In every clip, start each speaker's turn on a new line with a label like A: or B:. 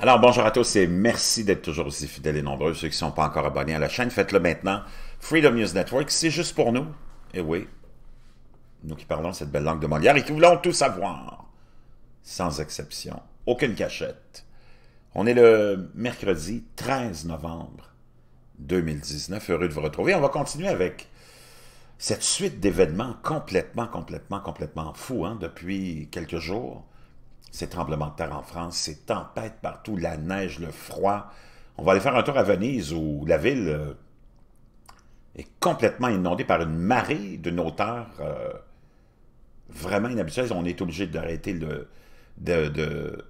A: Alors bonjour à tous et merci d'être toujours aussi fidèles et nombreux. Ceux qui ne sont pas encore abonnés à la chaîne, faites-le maintenant. Freedom News Network, c'est juste pour nous. Et eh oui, nous qui parlons cette belle langue de Molière et qui voulons tout savoir, sans exception, aucune cachette. On est le mercredi 13 novembre 2019. Heureux de vous retrouver. On va continuer avec cette suite d'événements complètement, complètement, complètement fou hein, depuis quelques jours. Ces tremblements de terre en France, ces tempêtes partout, la neige, le froid. On va aller faire un tour à Venise où la ville euh, est complètement inondée par une marée de hauteur euh, vraiment inhabituelle. On est obligé d'arrêter de,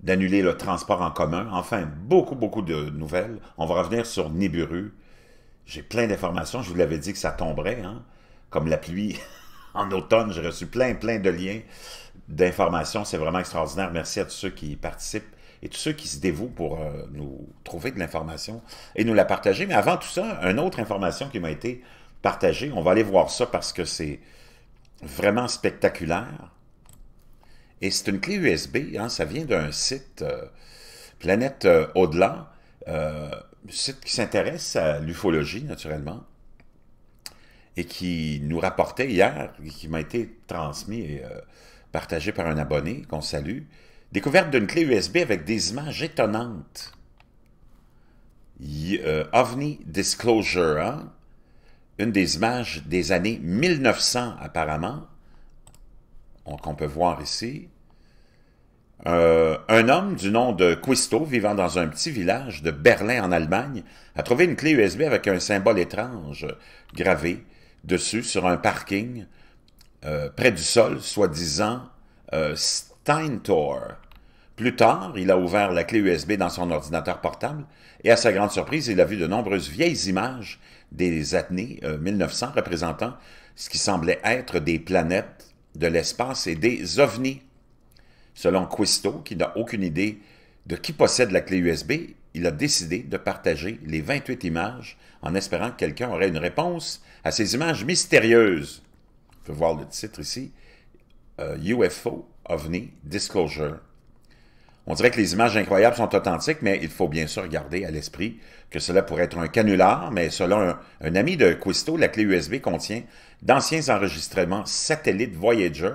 A: d'annuler le transport en commun. Enfin, beaucoup, beaucoup de nouvelles. On va revenir sur Nibiru. J'ai plein d'informations. Je vous l'avais dit que ça tomberait. Hein? comme la pluie en automne. J'ai reçu plein, plein de liens d'informations. C'est vraiment extraordinaire. Merci à tous ceux qui participent et tous ceux qui se dévouent pour euh, nous trouver de l'information et nous la partager. Mais avant tout ça, une autre information qui m'a été partagée. On va aller voir ça parce que c'est vraiment spectaculaire. Et c'est une clé USB. Hein. ça vient d'un site euh, Planète euh, Au-delà, site qui s'intéresse à l'ufologie, naturellement et qui nous rapportait hier, qui m'a été transmis et euh, partagé par un abonné qu'on salue, découverte d'une clé USB avec des images étonnantes. Euh, OVNI Disclosure, hein? une des images des années 1900 apparemment, qu'on peut voir ici. Euh, un homme du nom de Quisto, vivant dans un petit village de Berlin en Allemagne, a trouvé une clé USB avec un symbole étrange gravé dessus, sur un parking, euh, près du sol, soi-disant euh, Steintor. Plus tard, il a ouvert la clé USB dans son ordinateur portable et à sa grande surprise, il a vu de nombreuses vieilles images des années 1900 euh, représentant ce qui semblait être des planètes de l'espace et des ovnis. Selon Quisto, qui n'a aucune idée de qui possède la clé USB, il a décidé de partager les 28 images en espérant que quelqu'un aurait une réponse à ces images mystérieuses. On peut voir le titre ici, UFO, euh, OVNI, Disclosure. On dirait que les images incroyables sont authentiques, mais il faut bien sûr garder à l'esprit que cela pourrait être un canular, mais selon un, ami de Quisto, la clé USB contient d'anciens enregistrements satellites Voyager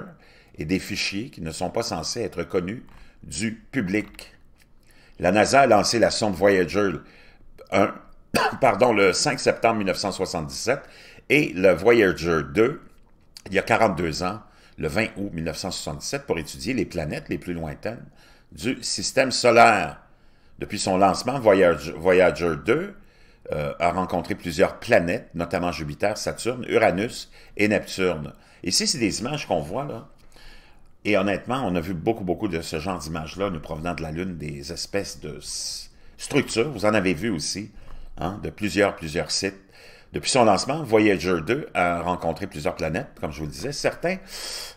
A: et des fichiers qui ne sont pas censés être connus du public. La NASA a lancé la sonde Voyager 1, pardon, le 5 septembre 1977 et le Voyager 2, il y a 42 ans, le 20 août 1977, pour étudier les planètes les plus lointaines du système solaire. Depuis son lancement, Voyager, 2 euh, a rencontré plusieurs planètes, notamment Jupiter, Saturne, Uranus et Neptune. Ici, c'est des images qu'on voit là. Et honnêtement, on a vu beaucoup, beaucoup de ce genre d'images-là nous provenant de la Lune, des espèces de structures, vous en avez vu aussi, hein, de plusieurs, plusieurs sites. Depuis son lancement, Voyager 2 a rencontré plusieurs planètes, comme je vous le disais. Certains,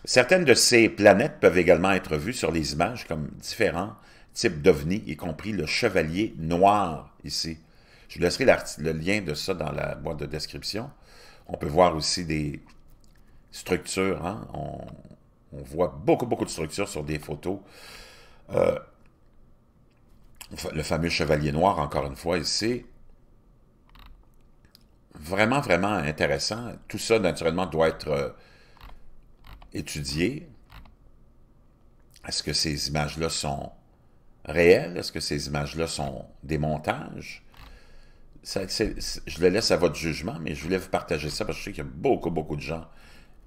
A: certaines de ces planètes peuvent également être vues sur les images comme différents types d'ovnis, y compris le chevalier noir ici. Je vous laisserai le lien de ça dans la boîte de description. On peut voir aussi des structures. Hein? On, on voit beaucoup, beaucoup de structures sur des photos. Euh, le fameux chevalier noir, encore une fois, ici. Vraiment, vraiment intéressant. Tout ça, naturellement, doit être euh, étudié. Est-ce que ces images-là sont réelles? Est-ce que ces images-là sont des montages? je le laisse à votre jugement, mais je voulais vous partager ça parce que je sais qu'il y a beaucoup, beaucoup de gens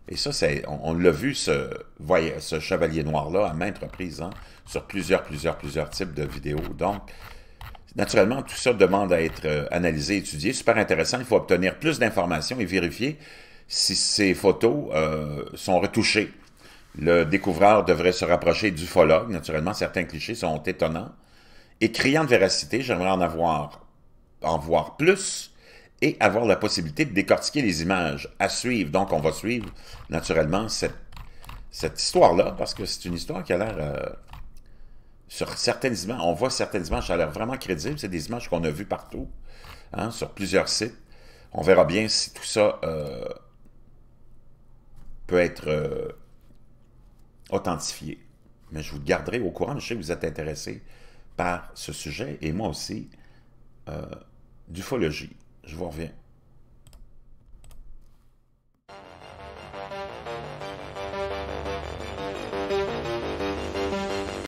A: et ça, on, l'a vu, ce, voyez, ce chevalier noir-là, à maintes reprises, hein, sur plusieurs, plusieurs, plusieurs types de vidéos. Donc, naturellement, tout ça demande à être euh, analysé, étudié. Super intéressant. Il faut obtenir plus d'informations et vérifier si ces photos euh, sont retouchées. Le découvreur devrait se rapprocher du phologue. Naturellement, certains clichés sont étonnants. Et criant de véracité, j'aimerais en avoir, en voir plus et avoir la possibilité de décortiquer les images à suivre. Donc, on va suivre naturellement cette, cette histoire-là, parce que c'est une histoire qui a l'air... Euh, sur certaines images, on voit certaines images, qui a l'air vraiment crédible. C'est des images qu'on a vues partout, hein, sur plusieurs sites. On verra bien si tout ça euh, peut être euh, authentifié. Mais je vous garderai au courant. Je sais que vous êtes intéressé par ce sujet, et moi aussi, d'ufologie. Je vous reviens.